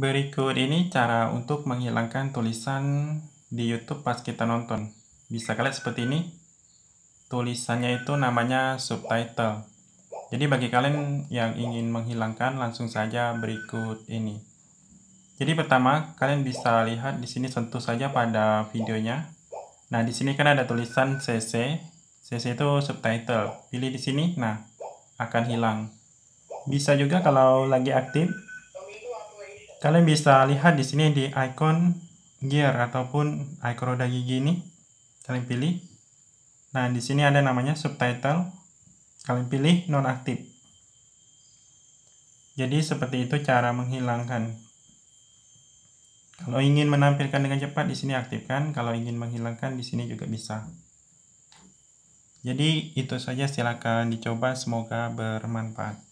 Berikut ini cara untuk menghilangkan tulisan di YouTube pas kita nonton. Bisa kalian seperti ini. Tulisannya itu namanya subtitle. Jadi bagi kalian yang ingin menghilangkan langsung saja berikut ini. Jadi pertama, kalian bisa lihat di sini sentuh saja pada videonya. Nah, di sini kan ada tulisan CC. CC itu subtitle. Pilih di sini, nah akan hilang. Bisa juga kalau lagi aktif, Kalian bisa lihat di sini di icon gear ataupun icon roda gigi ini. Kalian pilih. Nah, di sini ada namanya subtitle. Kalian pilih nonaktif. Jadi seperti itu cara menghilangkan kalau ingin menampilkan dengan cepat di sini aktifkan, kalau ingin menghilangkan di sini juga bisa. Jadi itu saja silakan dicoba semoga bermanfaat.